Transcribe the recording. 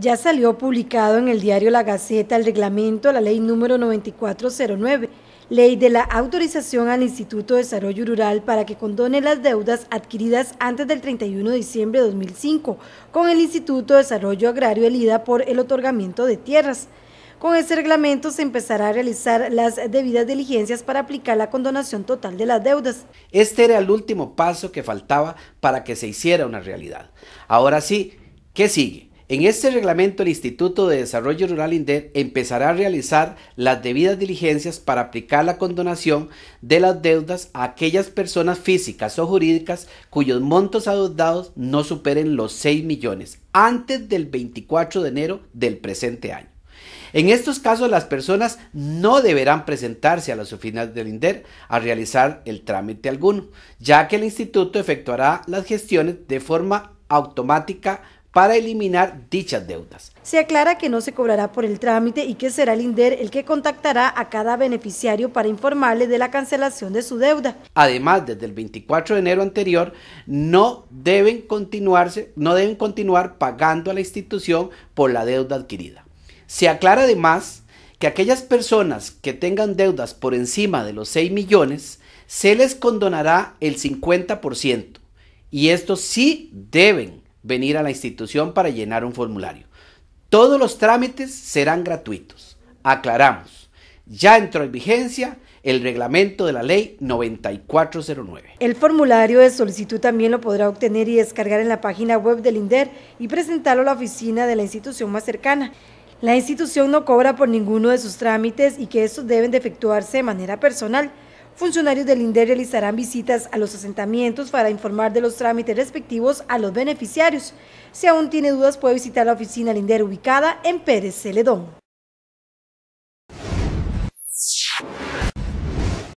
Ya salió publicado en el diario La Gaceta el reglamento la ley número 9409, ley de la autorización al Instituto de Desarrollo Rural para que condone las deudas adquiridas antes del 31 de diciembre de 2005 con el Instituto de Desarrollo Agrario elida por el otorgamiento de tierras. Con ese reglamento se empezará a realizar las debidas diligencias para aplicar la condonación total de las deudas. Este era el último paso que faltaba para que se hiciera una realidad. Ahora sí, ¿qué sigue? En este reglamento el Instituto de Desarrollo Rural INDER empezará a realizar las debidas diligencias para aplicar la condonación de las deudas a aquellas personas físicas o jurídicas cuyos montos adeudados no superen los 6 millones antes del 24 de enero del presente año. En estos casos las personas no deberán presentarse a las oficinas del INDER a realizar el trámite alguno, ya que el instituto efectuará las gestiones de forma automática para eliminar dichas deudas. Se aclara que no se cobrará por el trámite y que será el INDER el que contactará a cada beneficiario para informarle de la cancelación de su deuda. Además, desde el 24 de enero anterior, no deben continuarse, no deben continuar pagando a la institución por la deuda adquirida. Se aclara además que aquellas personas que tengan deudas por encima de los 6 millones, se les condonará el 50% y esto sí deben venir a la institución para llenar un formulario. Todos los trámites serán gratuitos. Aclaramos, ya entró en vigencia el reglamento de la ley 9409. El formulario de solicitud también lo podrá obtener y descargar en la página web del INDER y presentarlo a la oficina de la institución más cercana. La institución no cobra por ninguno de sus trámites y que estos deben de efectuarse de manera personal Funcionarios del INDER realizarán visitas a los asentamientos para informar de los trámites respectivos a los beneficiarios. Si aún tiene dudas, puede visitar la oficina del INDER ubicada en Pérez Celedón.